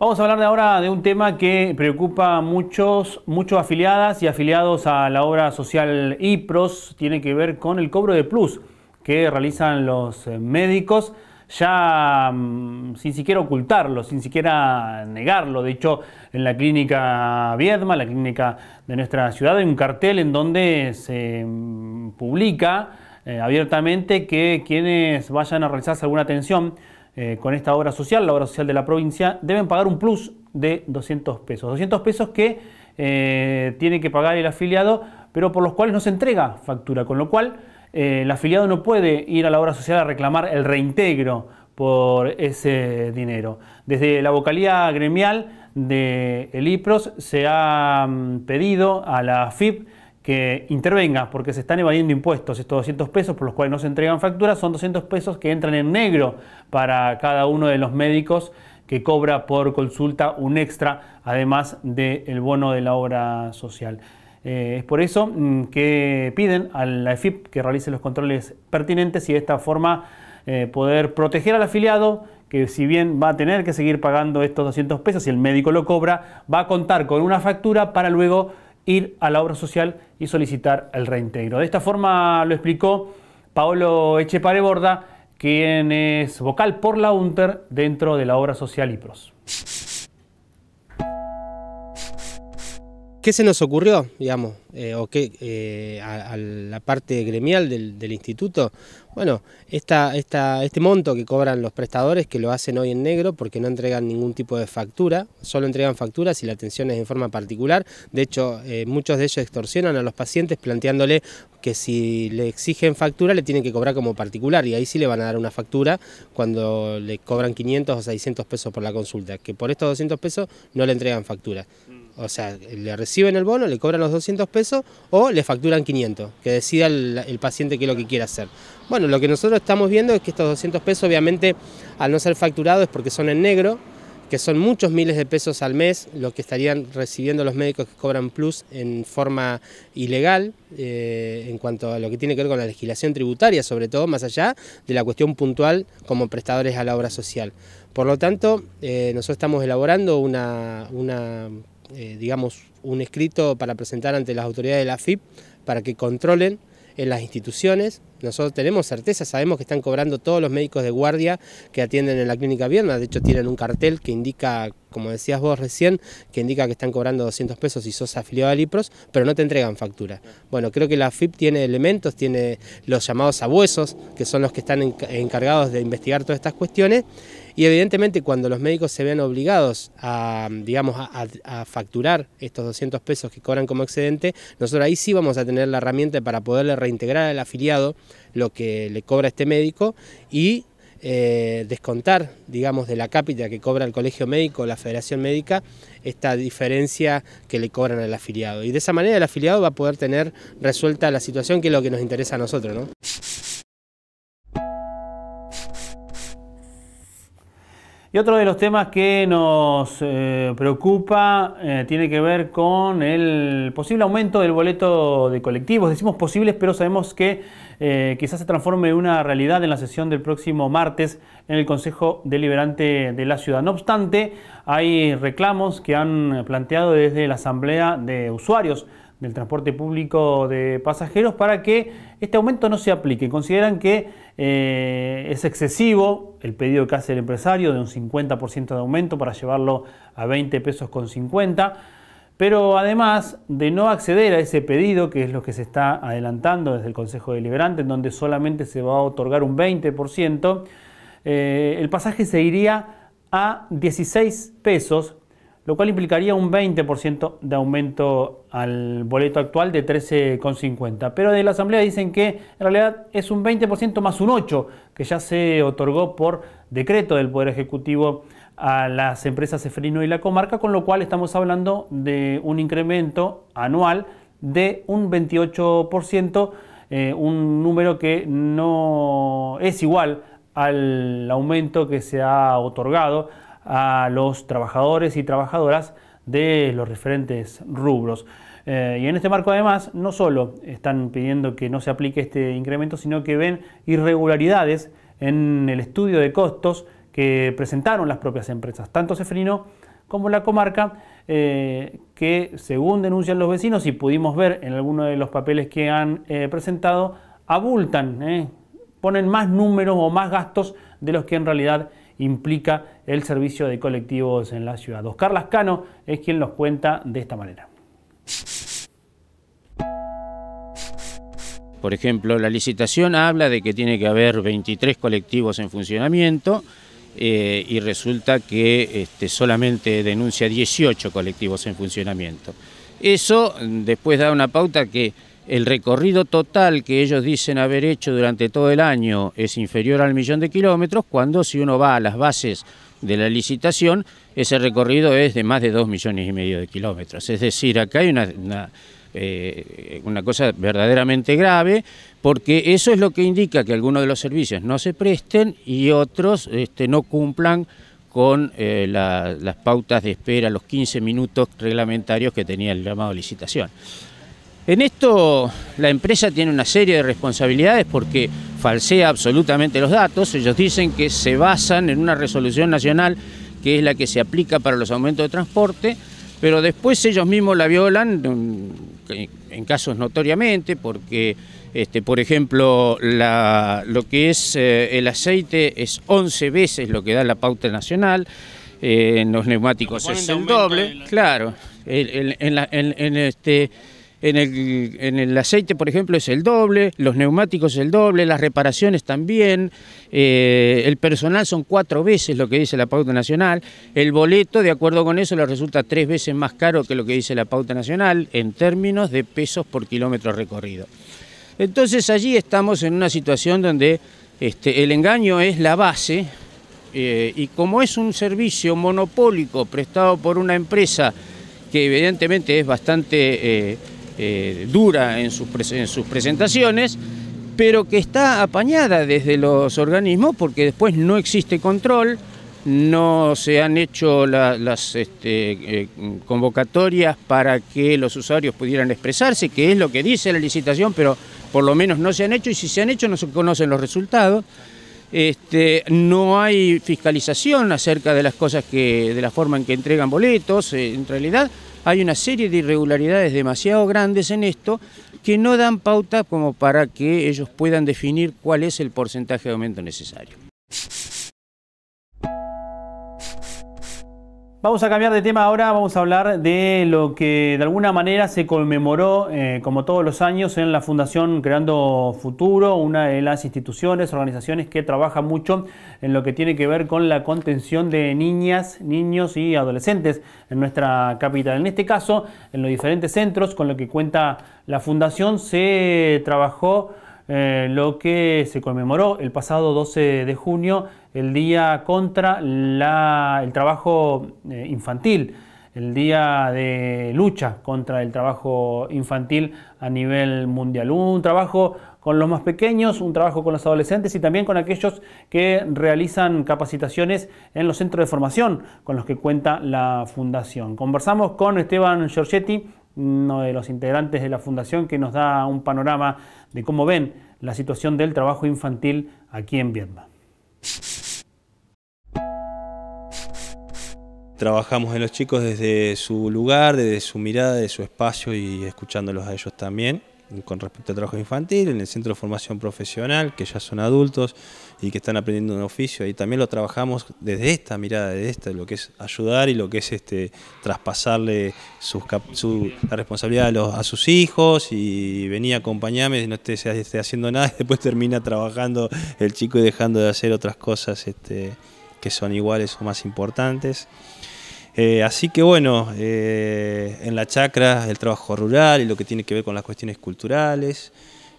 Vamos a hablar de ahora de un tema que preocupa a muchos, muchos afiliadas y afiliados a la obra social IPROS. Tiene que ver con el cobro de plus que realizan los eh, médicos, ya mm, sin siquiera ocultarlo, sin siquiera negarlo. De hecho, en la clínica Viedma, la clínica de nuestra ciudad, hay un cartel en donde se mm, publica eh, abiertamente que quienes vayan a realizarse alguna atención eh, con esta obra social, la obra social de la provincia, deben pagar un plus de 200 pesos. 200 pesos que eh, tiene que pagar el afiliado, pero por los cuales no se entrega factura, con lo cual eh, el afiliado no puede ir a la obra social a reclamar el reintegro por ese dinero. Desde la vocalía gremial del de IPROS se ha mm, pedido a la FIP que intervenga, porque se están evadiendo impuestos. Estos 200 pesos por los cuales no se entregan facturas son 200 pesos que entran en negro para cada uno de los médicos que cobra por consulta un extra, además del bono de la obra social. Eh, es por eso mm, que piden a la EFIP que realice los controles pertinentes y de esta forma eh, poder proteger al afiliado que si bien va a tener que seguir pagando estos 200 pesos, y el médico lo cobra, va a contar con una factura para luego ir a la obra social y solicitar el reintegro. De esta forma lo explicó Paolo Echepare Borda, quien es vocal por la UNTER dentro de la obra social y pros. ¿Qué se nos ocurrió, digamos, eh, o qué, eh, a, la parte gremial del, instituto? Bueno, esta, esta, este monto que cobran los prestadores, que lo hacen hoy en negro porque no entregan ningún tipo de factura, solo entregan facturas si la atención es en forma particular. De hecho, eh, muchos de ellos extorsionan a los pacientes planteándole que si le exigen factura le tienen que cobrar como particular y ahí sí le van a dar una factura cuando le cobran 500 o 600 pesos por la consulta, que por estos 200 pesos no le entregan factura. Mm. O sea, le reciben el bono, le cobran los 200 pesos o le facturan 500, que decida el, paciente qué es lo que quiere hacer. Bueno, lo que nosotros estamos viendo es que estos 200 pesos, obviamente, al no ser facturados es porque son en negro, que son muchos miles de pesos al mes lo que estarían recibiendo los médicos que cobran plus en forma ilegal eh, en cuanto a lo que tiene que ver con la legislación tributaria, sobre todo más allá de la cuestión puntual como prestadores a la obra social. Por lo tanto, eh, nosotros estamos elaborando una eh, digamos, un escrito para presentar ante las autoridades de la FIP para que controlen en las instituciones. Nosotros tenemos certeza, sabemos que están cobrando todos los médicos de guardia que atienden en la clínica Vierna. De hecho, tienen un cartel que indica, como decías vos recién, que indica que están cobrando 200 pesos si sos afiliado a Lipros, pero no te entregan factura. Bueno, creo que la FIP tiene elementos, tiene los llamados abuesos, que son los que están encargados de investigar todas estas cuestiones. Y evidentemente cuando los médicos se vean obligados a, digamos, a, facturar estos 200 pesos que cobran como excedente, nosotros ahí sí vamos a tener la herramienta para poderle reintegrar al afiliado lo que le cobra este médico y eh, descontar, digamos, de la cápita que cobra el colegio médico o la federación médica, esta diferencia que le cobran al afiliado. Y de esa manera el afiliado va a poder tener resuelta la situación que es lo que nos interesa a nosotros, ¿no? Y otro de los temas que nos eh, preocupa eh, tiene que ver con el posible aumento del boleto de colectivos. Decimos posibles, pero sabemos que eh, quizás se transforme en una realidad en la sesión del próximo martes en el Consejo Deliberante de la Ciudad. No obstante, hay reclamos que han planteado desde la Asamblea de Usuarios del transporte público de pasajeros para que este aumento no se aplique. Consideran que eh, es excesivo el pedido que hace el empresario de un 50% de aumento para llevarlo a 20 pesos con 50, pero además de no acceder a ese pedido, que es lo que se está adelantando desde el Consejo Deliberante, en donde solamente se va a otorgar un 20%, eh, el pasaje se iría a 16 pesos lo cual implicaría un 20% de aumento al boleto actual de 13,50. Pero de la Asamblea dicen que en realidad es un 20% más un 8%, que ya se otorgó por decreto del Poder Ejecutivo a las empresas Eferino y la comarca, con lo cual estamos hablando de un incremento anual de un 28%, eh, un número que no es igual al aumento que se ha otorgado a los trabajadores y trabajadoras de los diferentes rubros. Eh, y en este marco además no solo están pidiendo que no se aplique este incremento, sino que ven irregularidades en el estudio de costos que presentaron las propias empresas, tanto Cefrino como la comarca, eh, que según denuncian los vecinos y pudimos ver en algunos de los papeles que han eh, presentado, abultan, ponen más números o más gastos de los que en realidad implica el servicio de colectivos en la ciudad. Oscar Lascano es quien los cuenta de esta manera. Por ejemplo, la licitación habla de que tiene que haber 23 colectivos en funcionamiento eh, y resulta que este, solamente denuncia 18 colectivos en funcionamiento. Eso después da una pauta que el recorrido total que ellos dicen haber hecho durante todo el año es inferior al millón de kilómetros, cuando si uno va a las bases de la licitación, ese recorrido es de más de 2 millones y medio de kilómetros. Es decir, acá hay una, eh, una, cosa verdaderamente grave, porque eso es lo que indica que algunos de los servicios no se presten y otros este, no cumplan con eh, las pautas de espera, los 15 minutos reglamentarios que tenía el llamado licitación. En esto la empresa tiene una serie de responsabilidades porque falsea absolutamente los datos. Ellos dicen que se basan en una resolución nacional que es la que se aplica para los aumentos de transporte, pero después ellos mismos la violan mm, en casos notoriamente porque, este, por ejemplo, lo que es eh, el aceite es 11 veces lo que da la pauta nacional. Eh, en los neumáticos es el doble, claro, en este en el, aceite, por ejemplo, es el doble, los neumáticos el doble, las reparaciones también, eh, el personal son cuatro veces lo que dice la pauta nacional, el boleto, de acuerdo con eso, le resulta tres veces más caro que lo que dice la pauta nacional en términos de pesos por kilómetro recorrido. Entonces allí estamos en una situación donde este, el engaño es la base eh, y como es un servicio monopólico prestado por una empresa que evidentemente es bastante... Eh, eh, dura en sus, presentaciones, pero que está apañada desde los organismos porque después no existe control, no se han hecho las este, eh, convocatorias para que los usuarios pudieran expresarse, que es lo que dice la licitación, pero por lo menos no se han hecho y si se han hecho no se conocen los resultados. Este, no hay fiscalización acerca de las cosas que, de la forma en que entregan boletos, eh, en realidad hay una serie de irregularidades demasiado grandes en esto que no dan pauta como para que ellos puedan definir cuál es el porcentaje de aumento necesario. Vamos a cambiar de tema ahora, vamos a hablar de lo que de alguna manera se conmemoró, eh, como todos los años, en la Fundación Creando Futuro, una de las instituciones, organizaciones que trabaja mucho en lo que tiene que ver con la contención de niñas, niños y adolescentes en nuestra capital. En este caso, en los diferentes centros con los que cuenta la Fundación, se trabajó eh, lo que se conmemoró el pasado 12 de junio, el día contra el trabajo eh, infantil, el día de lucha contra el trabajo infantil a nivel mundial. Un trabajo con los más pequeños, un trabajo con los adolescentes y también con aquellos que realizan capacitaciones en los centros de formación con los que cuenta la fundación. Conversamos con Esteban Giorgetti, uno de los integrantes de la fundación, que nos da un panorama de cómo ven la situación del trabajo infantil aquí en Vietnam. Trabajamos en los chicos desde su lugar, desde su mirada, de su espacio y escuchándolos a ellos también con respecto al trabajo infantil, en el centro de formación profesional, que ya son adultos y que están aprendiendo un oficio, y también lo trabajamos desde esta mirada, desde esta, lo que es ayudar y lo que es este traspasarle sus, su, la responsabilidad a, sus hijos, y venía a acompañarme, no esté, esté, haciendo nada, y después termina trabajando el chico y dejando de hacer otras cosas este, que son iguales o más importantes. Eh, así que bueno, eh, en la chacra el trabajo rural y lo que tiene que ver con las cuestiones culturales,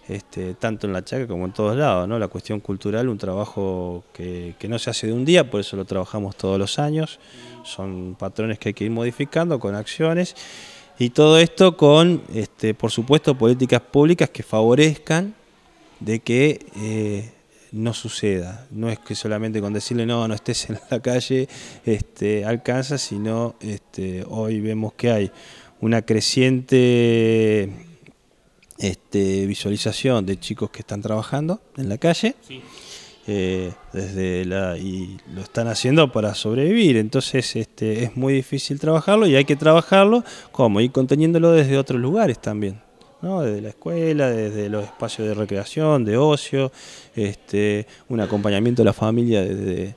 este, tanto en la chacra como en todos lados, ¿no? La cuestión cultural, un trabajo que, no se hace de un día, por eso lo trabajamos todos los años, son patrones que hay que ir modificando con acciones y todo esto con, este, por supuesto, políticas públicas que favorezcan de que eh, no suceda. No es que solamente con decirle no, no estés en la calle este, alcanza, sino este, hoy vemos que hay una creciente este, visualización de chicos que están trabajando en la calle. Eh, desde la y lo están haciendo para sobrevivir entonces este es muy difícil trabajarlo y hay que trabajarlo como ir conteniéndolo desde otros lugares también desde la escuela, desde los espacios de recreación, de ocio, este, un acompañamiento de la familia desde,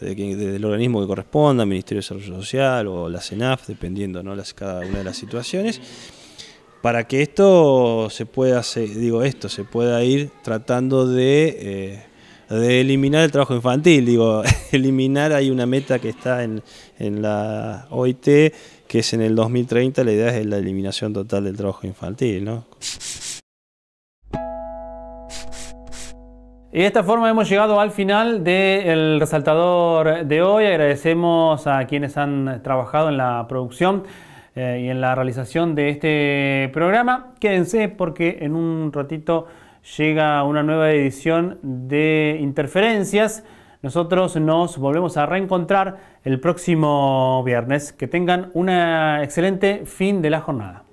el organismo que corresponda, Ministerio de Desarrollo Social o la CENAF, dependiendo ¿no? Las, cada una de las situaciones, para que esto se pueda, se, digo, esto se pueda ir tratando de... Eh, de eliminar el trabajo infantil. Digo, eliminar hay una meta que está en, la OIT, que es en el 2030, la idea es la eliminación total del trabajo infantil, Y de esta forma hemos llegado al final del resaltador de hoy. Agradecemos a quienes han trabajado en la producción eh, y en la realización de este programa. Quédense porque en un ratito llega una nueva edición de Interferencias. Nosotros nos volvemos a reencontrar el próximo viernes. Que tengan un excelente fin de la jornada.